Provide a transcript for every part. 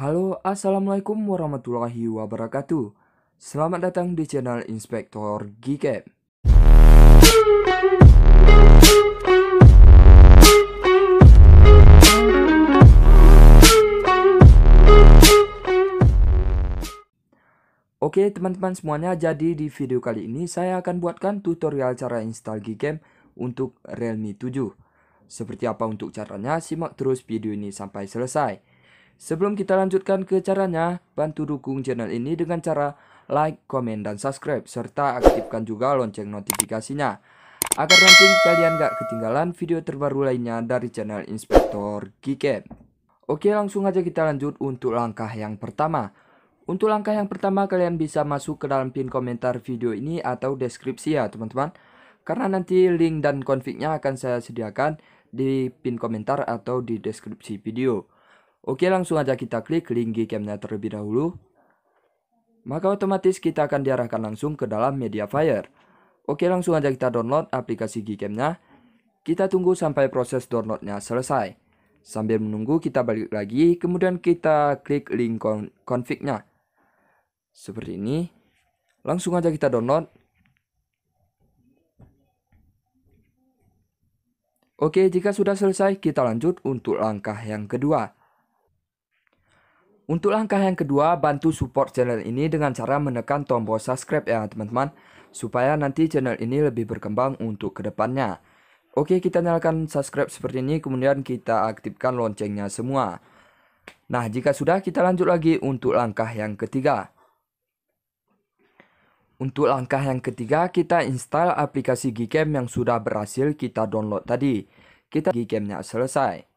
Halo, Assalamualaikum warahmatullahi wabarakatuh. Selamat datang di channel Inspektor Gcap. Oke teman-teman semuanya, jadi di video kali ini saya akan buatkan tutorial cara install Gcam untuk Realme 7. Seperti apa untuk caranya, simak terus video ini sampai selesai. Sebelum kita lanjutkan ke caranya, bantu dukung channel ini dengan cara like, komen, dan subscribe, serta aktifkan juga lonceng notifikasinya, agar nanti kalian gak ketinggalan video terbaru lainnya dari channel Inspektor Giket. Oke langsung aja kita lanjut untuk langkah yang pertama. Untuk langkah yang pertama kalian bisa masuk ke dalam pin komentar video ini atau deskripsi ya teman-teman. Karena nanti link dan konfliknya akan saya sediakan di pin komentar atau di deskripsi video. Oke, langsung aja kita klik link GCamnya terlebih dahulu. Maka otomatis kita akan diarahkan langsung ke dalam media fire. Oke, langsung aja kita download aplikasi GCamnya. Kita tunggu sampai proses downloadnya selesai. Sambil menunggu kita balik lagi, kemudian kita klik link config Seperti ini. Langsung aja kita download. Oke, jika sudah selesai, kita lanjut untuk langkah yang kedua. Untuk langkah yang kedua, bantu support channel ini dengan cara menekan tombol subscribe ya teman-teman, supaya nanti channel ini lebih berkembang untuk kedepannya. Oke, kita nyalakan subscribe seperti ini, kemudian kita aktifkan loncengnya semua. Nah, jika sudah, kita lanjut lagi untuk langkah yang ketiga. Untuk langkah yang ketiga, kita install aplikasi Gcam yang sudah berhasil kita download tadi. Kita Gcamnya selesai.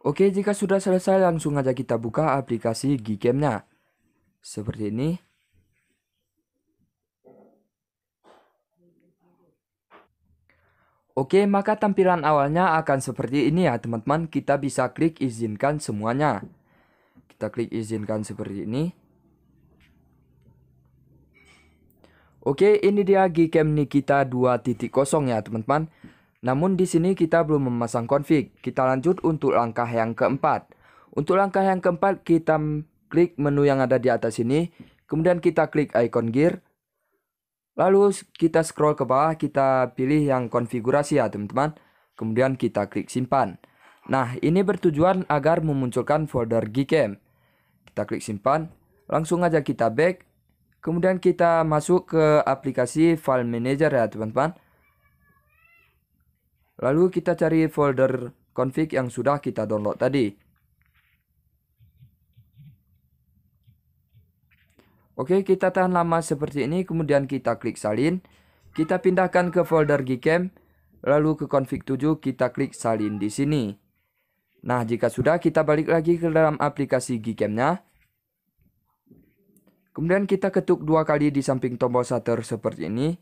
Oke, jika sudah selesai langsung aja kita buka aplikasi Gcam-nya. Seperti ini. Oke, maka tampilan awalnya akan seperti ini ya teman-teman. Kita bisa klik izinkan semuanya. Kita klik izinkan seperti ini. Oke, ini dia Gcam Nikita 2.0 ya teman-teman. Namun di sini kita belum memasang config. Kita lanjut untuk langkah yang keempat. Untuk langkah yang keempat kita klik menu yang ada di atas ini, kemudian kita klik icon gear. Lalu kita scroll ke bawah, kita pilih yang konfigurasi ya teman-teman. Kemudian kita klik simpan. Nah, ini bertujuan agar memunculkan folder Gcam. Kita klik simpan, langsung aja kita back. Kemudian kita masuk ke aplikasi file manager ya teman-teman. Lalu kita cari folder config yang sudah kita download tadi. Oke, kita tahan lama seperti ini, kemudian kita klik salin. Kita pindahkan ke folder Gcam, lalu ke config 7 kita klik salin di sini. Nah, jika sudah kita balik lagi ke dalam aplikasi Gcam-nya. Kemudian kita ketuk dua kali di samping tombol shutter seperti ini,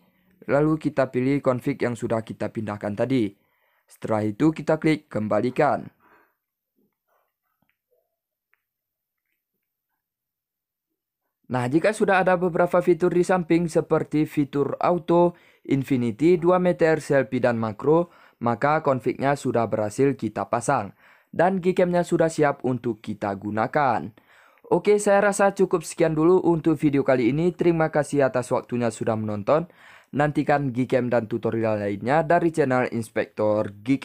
lalu kita pilih config yang sudah kita pindahkan tadi. Setelah itu kita klik kembalikan. Nah, jika sudah ada beberapa fitur di samping seperti fitur auto, infinity, 2 meter, selfie, dan makro, maka config-nya sudah berhasil kita pasang. Dan gcam-nya sudah siap untuk kita gunakan. Oke, saya rasa cukup sekian dulu untuk video kali ini. Terima kasih atas waktunya sudah menonton. Nantikan Gcam dan tutorial lainnya dari channel Inspektor Gcam.